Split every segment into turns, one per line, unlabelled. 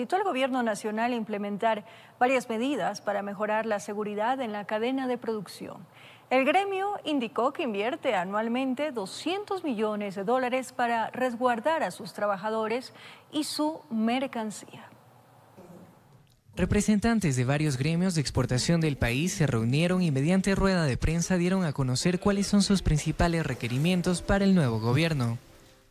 solicitó al Gobierno Nacional implementar varias medidas para mejorar la seguridad en la cadena de producción. El gremio indicó que invierte anualmente 200 millones de dólares para resguardar a sus trabajadores y su mercancía. Representantes de varios gremios de exportación del país se reunieron y mediante rueda de prensa dieron a conocer cuáles son sus principales requerimientos para el nuevo gobierno.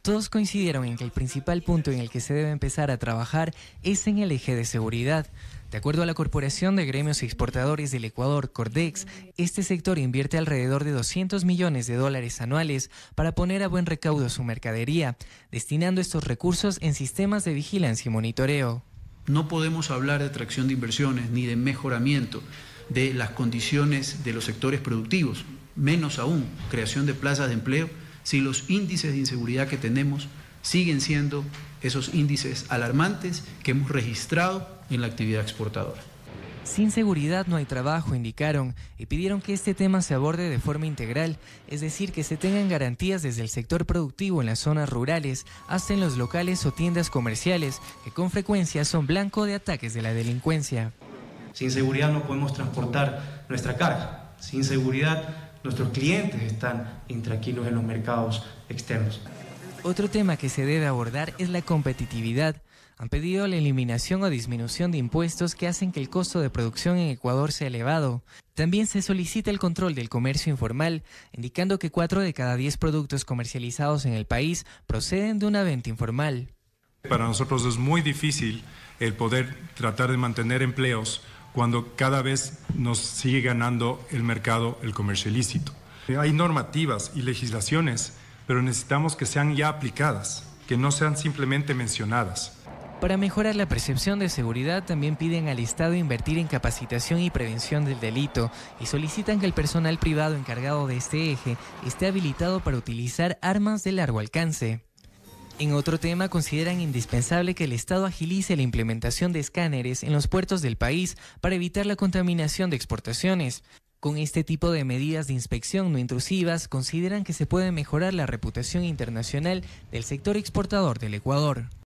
Todos coincidieron en que el principal punto en el que se debe empezar a trabajar es en el eje de seguridad. De acuerdo a la Corporación de Gremios Exportadores del Ecuador, Cordex, este sector invierte alrededor de 200 millones de dólares anuales para poner a buen recaudo su mercadería, destinando estos recursos en sistemas de vigilancia y monitoreo. No podemos hablar de atracción de inversiones ni de mejoramiento de las condiciones
de los sectores productivos, menos aún creación de plazas de empleo si los índices de inseguridad que tenemos siguen siendo esos índices alarmantes que hemos registrado en la actividad exportadora.
Sin seguridad no hay trabajo, indicaron, y pidieron que este tema se aborde de forma integral, es decir, que se tengan garantías desde el sector productivo en las zonas rurales hasta en los locales o tiendas comerciales, que con frecuencia son blanco de ataques de la delincuencia.
Sin seguridad no podemos transportar nuestra carga, sin seguridad nuestros clientes están intranquilos en los mercados
externos. Otro tema que se debe abordar es la competitividad. Han pedido la eliminación o disminución de impuestos que hacen que el costo de producción en Ecuador sea elevado. También se solicita el control del comercio informal, indicando que 4 de cada 10 productos comercializados
en el país proceden de una venta informal. Para nosotros es muy difícil el poder tratar de mantener empleos cuando cada vez nos sigue ganando el mercado el comercio ilícito. Hay normativas y legislaciones, pero necesitamos que sean ya aplicadas, que no sean simplemente mencionadas. Para mejorar la
percepción de seguridad, también piden al Estado invertir en capacitación y prevención del delito y solicitan que el personal privado encargado de este eje esté habilitado para utilizar armas de largo alcance. En otro tema, consideran indispensable que el Estado agilice la implementación de escáneres en los puertos del país para evitar la contaminación de exportaciones. Con este tipo de medidas de inspección no intrusivas, consideran que se puede mejorar la reputación internacional del sector exportador del Ecuador.